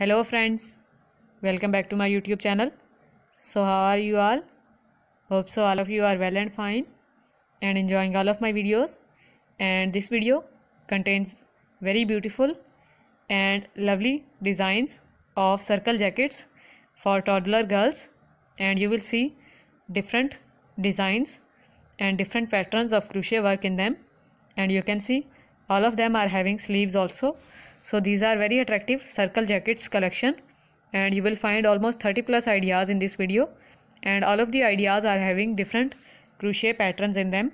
hello friends welcome back to my youtube channel so how are you all hope so all of you are well and fine and enjoying all of my videos and this video contains very beautiful and lovely designs of circle jackets for toddler girls and you will see different designs and different patterns of crochet work in them and you can see all of them are having sleeves also so these are very attractive circle jackets collection and you will find almost 30 plus ideas in this video and all of the ideas are having different crochet patterns in them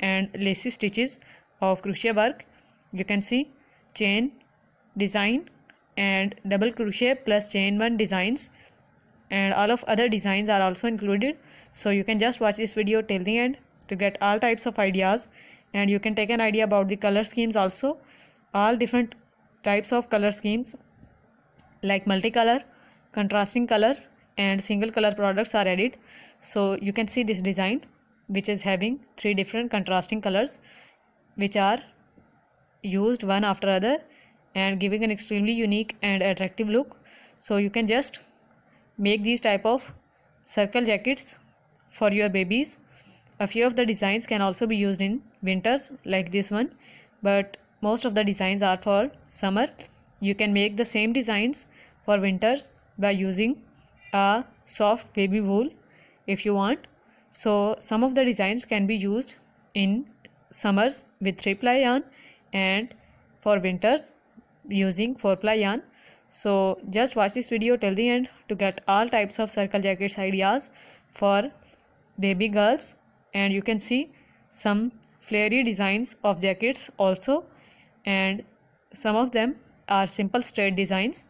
and lacy stitches of crochet work you can see chain design and double crochet plus chain one designs and all of other designs are also included so you can just watch this video till the end to get all types of ideas and you can take an idea about the color schemes also all different types of color schemes like multicolor contrasting color and single color products are added so you can see this design which is having three different contrasting colors which are used one after other and giving an extremely unique and attractive look so you can just make these type of circle jackets for your babies a few of the designs can also be used in winters like this one but most of the designs are for summer you can make the same designs for winters by using a soft baby wool if you want so some of the designs can be used in summers with 3 ply yarn and for winters using 4 ply yarn so just watch this video till the end to get all types of circle jackets ideas for baby girls and you can see some flary designs of jackets also and some of them are simple straight designs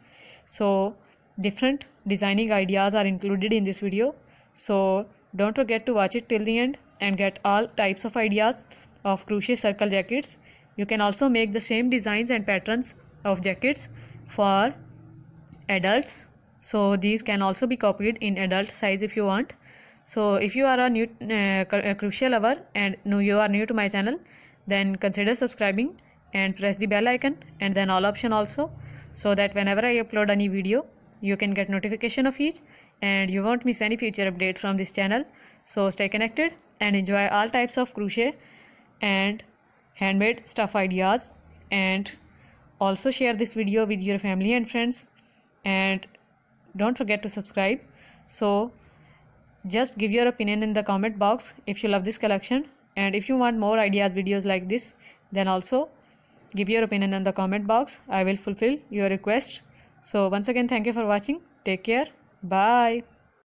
so different designing ideas are included in this video so don't forget to watch it till the end and get all types of ideas of crochet circle jackets you can also make the same designs and patterns of jackets for adults so these can also be copied in adult size if you want so if you are a new uh, crochet lover and you are new to my channel then consider subscribing and press the bell icon and then all option also so that whenever I upload any video you can get notification of each and you won't miss any future update from this channel so stay connected and enjoy all types of crochet and handmade stuff ideas and also share this video with your family and friends and don't forget to subscribe so just give your opinion in the comment box if you love this collection and if you want more ideas videos like this then also give your opinion in the comment box i will fulfill your request so once again thank you for watching take care bye